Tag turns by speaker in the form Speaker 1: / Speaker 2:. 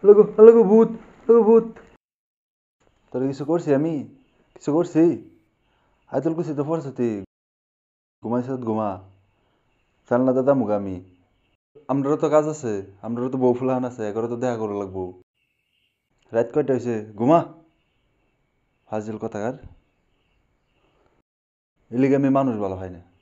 Speaker 1: hello গো hello গো ভূত hello ভূত তোর কিছু করছি আমি কিছু করছি আয় তোর কিছু তো ফরসতি ঘুমাই সাথে ঘুমা চাল না দাদা মুখ আমি আমরারও তো কাজ আছে আমরারও তো বউ ফুলাহান আছে একবারও তো দেখা করা লাগবো রাত কয়টা হয়েছে ঘুমা হাজিল কথাকার এলিগে আমি মানুষ ভালো হয় না